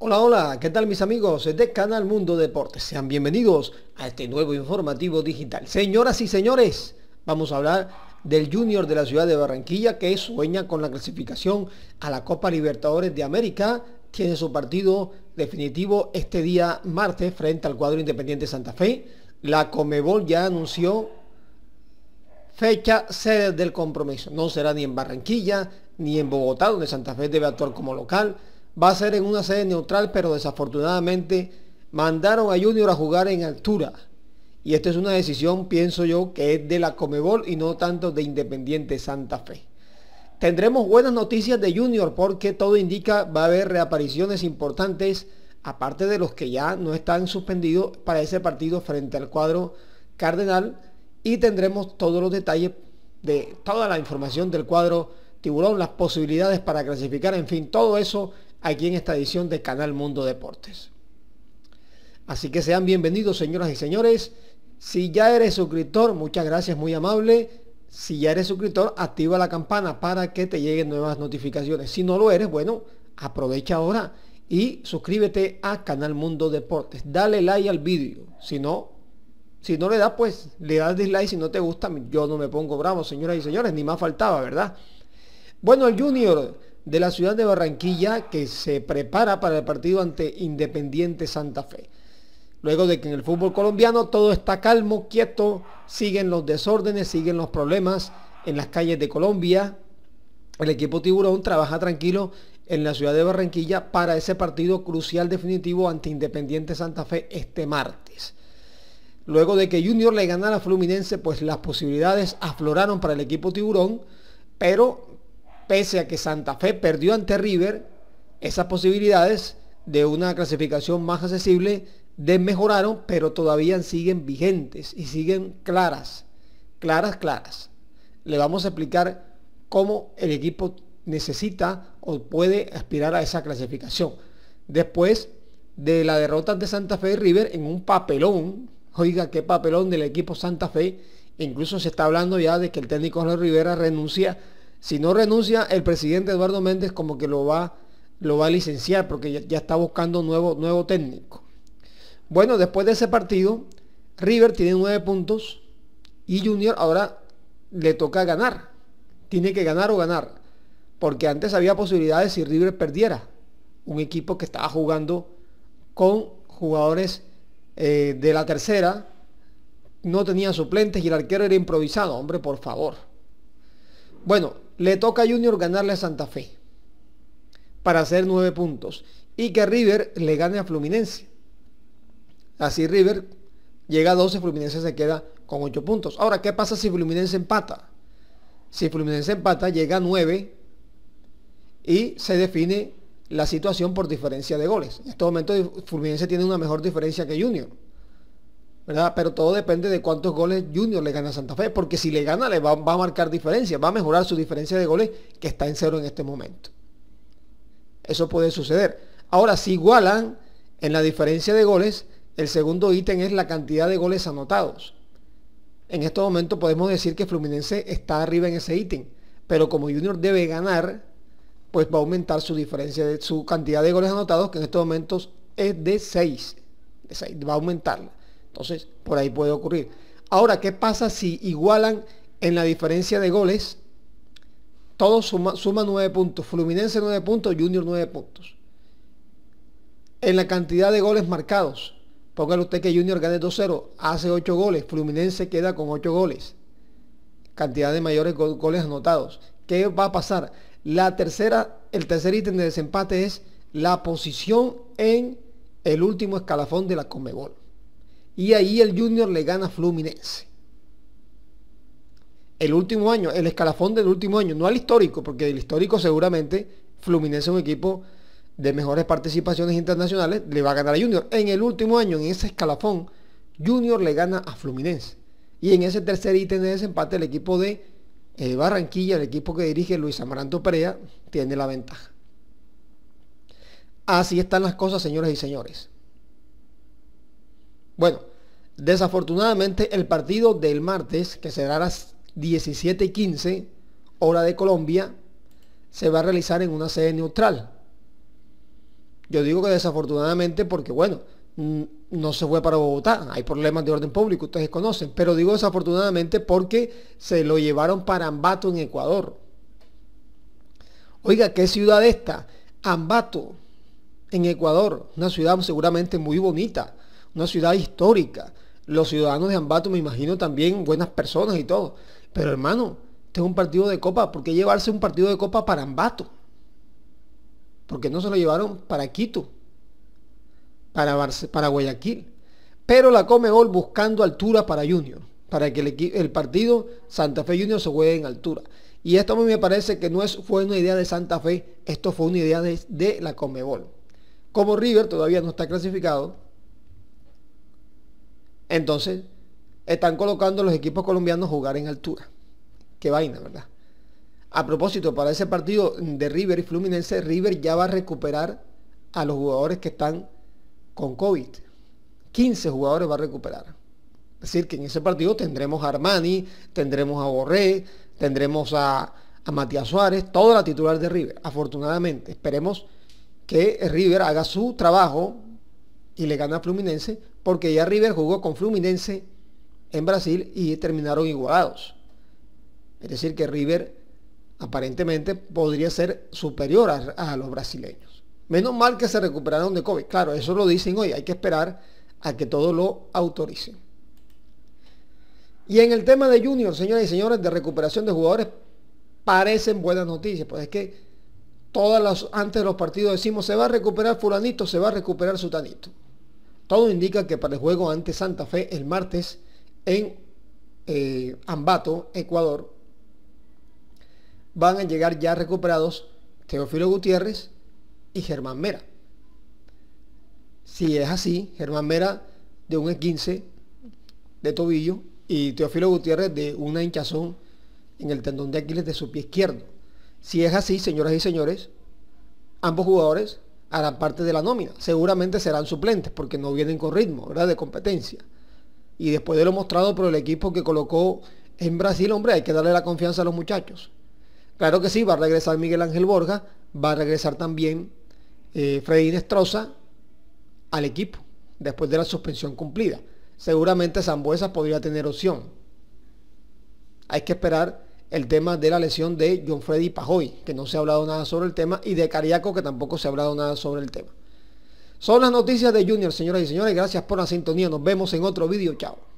Hola, hola, ¿qué tal mis amigos de Canal Mundo Deportes? Sean bienvenidos a este nuevo informativo digital. Señoras y señores, vamos a hablar del Junior de la ciudad de Barranquilla que sueña con la clasificación a la Copa Libertadores de América. Tiene su partido definitivo este día martes frente al cuadro Independiente Santa Fe. La Comebol ya anunció fecha sede del compromiso. No será ni en Barranquilla ni en Bogotá, donde Santa Fe debe actuar como local va a ser en una sede neutral, pero desafortunadamente mandaron a Junior a jugar en altura. Y esta es una decisión, pienso yo, que es de la Comebol y no tanto de Independiente Santa Fe. Tendremos buenas noticias de Junior porque todo indica va a haber reapariciones importantes, aparte de los que ya no están suspendidos para ese partido frente al cuadro Cardenal. Y tendremos todos los detalles de toda la información del cuadro Tiburón, las posibilidades para clasificar, en fin, todo eso aquí en esta edición de Canal Mundo Deportes. Así que sean bienvenidos, señoras y señores. Si ya eres suscriptor, muchas gracias, muy amable. Si ya eres suscriptor, activa la campana para que te lleguen nuevas notificaciones. Si no lo eres, bueno, aprovecha ahora y suscríbete a Canal Mundo Deportes. Dale like al vídeo. Si no, si no le da, pues le das dislike. Si no te gusta, yo no me pongo bravo, señoras y señores. Ni más faltaba, ¿verdad? Bueno, el Junior de la ciudad de Barranquilla que se prepara para el partido ante Independiente Santa Fe. Luego de que en el fútbol colombiano todo está calmo, quieto, siguen los desórdenes, siguen los problemas en las calles de Colombia. El equipo tiburón trabaja tranquilo en la ciudad de Barranquilla para ese partido crucial definitivo ante Independiente Santa Fe este martes. Luego de que Junior le ganara a Fluminense, pues las posibilidades afloraron para el equipo tiburón, pero pese a que Santa Fe perdió ante River, esas posibilidades de una clasificación más accesible desmejoraron, pero todavía siguen vigentes y siguen claras, claras, claras. Le vamos a explicar cómo el equipo necesita o puede aspirar a esa clasificación. Después de la derrota ante Santa Fe y River en un papelón, oiga, qué papelón del equipo Santa Fe, incluso se está hablando ya de que el técnico Jorge Rivera renuncia si no renuncia, el presidente Eduardo Méndez como que lo va, lo va a licenciar porque ya, está buscando nuevo, nuevo técnico. Bueno, después de ese partido, River tiene nueve puntos y Junior ahora le toca ganar. Tiene que ganar o ganar. Porque antes había posibilidades si River perdiera. Un equipo que estaba jugando con jugadores eh, de la tercera. No tenía suplentes y el arquero era improvisado. Hombre, por favor. Bueno, le toca a Junior ganarle a Santa Fe para hacer nueve puntos y que River le gane a Fluminense. Así River llega a 12, Fluminense se queda con 8 puntos. Ahora, ¿qué pasa si Fluminense empata? Si Fluminense empata, llega a 9 y se define la situación por diferencia de goles. En este momento Fluminense tiene una mejor diferencia que Junior. Pero todo depende de cuántos goles Junior le gana a Santa Fe, porque si le gana le va, a marcar diferencia, va a mejorar su diferencia de goles que está en cero en este momento. Eso puede suceder. Ahora, si igualan en la diferencia de goles, el segundo ítem es la cantidad de goles anotados. En este momento podemos decir que Fluminense está arriba en ese ítem, pero como Junior debe ganar, pues va a aumentar su diferencia, de, su cantidad de goles anotados, que en estos momentos es de 6. va a aumentarla. Entonces, por ahí puede ocurrir. Ahora, ¿qué pasa si igualan en la diferencia de goles? Todos suman suma 9 puntos. Fluminense 9 puntos, Junior 9 puntos. En la cantidad de goles marcados. Póngale usted que Junior gane 2-0, hace 8 goles. Fluminense queda con 8 goles. Cantidad de mayores goles anotados. ¿Qué va a pasar? La tercera, el tercer ítem de desempate es la posición en el último escalafón de la Comebol. Y ahí el Junior le gana a Fluminense. El último año, el escalafón del último año, no al histórico, porque el histórico seguramente Fluminense es un equipo de mejores participaciones internacionales, le va a ganar a Junior. En el último año, en ese escalafón, Junior le gana a Fluminense. Y en ese tercer ítem de desempate, el equipo de eh, Barranquilla, el equipo que dirige Luis Amaranto Perea, tiene la ventaja. Así están las cosas, señores y señores. Bueno, desafortunadamente el partido del martes, que será a las 17.15 hora de Colombia, se va a realizar en una sede neutral. Yo digo que desafortunadamente porque, bueno, mm, no se fue para Bogotá, hay problemas de orden público, ustedes conocen, pero digo desafortunadamente porque se lo llevaron para Ambato en Ecuador. Oiga, ¿qué ciudad esta? Ambato, en Ecuador, una ciudad seguramente muy bonita, una ciudad histórica. Los ciudadanos de Ambato, me imagino, también buenas personas y todo. Pero hermano, este es un partido de copa. ¿Por qué llevarse un partido de copa para Ambato? porque no se lo llevaron para Quito? Para, para Guayaquil. Pero la Comebol buscando altura para Junior. Para que el, partido Santa Fe Junior se juegue en altura. Y esto a mí me parece que no es, fue una idea de Santa Fe, esto fue una idea de, de la Comebol. Como River todavía no está clasificado, entonces, están colocando los equipos colombianos a jugar en altura. Qué vaina, ¿verdad? A propósito, para ese partido de River y Fluminense, River ya va a recuperar a los jugadores que están con COVID. 15 jugadores va a recuperar. Es decir, que en ese partido tendremos a Armani, tendremos a Borré, tendremos a, a Matías Suárez, toda la titular de River, afortunadamente. Esperemos que River haga su trabajo y le gana a Fluminense porque ya River jugó con Fluminense en Brasil y terminaron igualados. Es decir, que River aparentemente podría ser superior a, los brasileños. Menos mal que se recuperaron de COVID. Claro, eso lo dicen hoy, hay que esperar a que todo lo autoricen. Y en el tema de Junior, señoras y señores, de recuperación de jugadores, parecen buenas noticias. Pues es que antes de los partidos decimos, se va a recuperar fulanito, se va a recuperar sutanito. Todo indica que para el juego ante Santa Fe el martes en eh, Ambato, Ecuador, van a llegar ya recuperados Teofilo Gutiérrez y Germán Mera. Si es así, Germán Mera de un 15 de tobillo y Teofilo Gutiérrez de una hinchazón en el tendón de Aquiles de su pie izquierdo. Si es así, señoras y señores, ambos jugadores harán parte de la nómina. Seguramente serán suplentes porque no vienen con ritmo, ¿verdad? De competencia. Y después de lo mostrado por el equipo que colocó en Brasil, hombre, hay que darle la confianza a los muchachos. Claro que sí, va a regresar Miguel Ángel Borja, va a regresar también eh, Freddy Destroza al equipo, después de la suspensión cumplida. Seguramente Zambuesa podría tener opción. Hay que esperar el tema de la lesión de John Freddy Pajoy, que no se ha hablado nada sobre el tema, y de Cariaco, que tampoco se ha hablado nada sobre el tema. Son las noticias de Junior, señoras y señores. Gracias por la sintonía. Nos vemos en otro vídeo. Chao.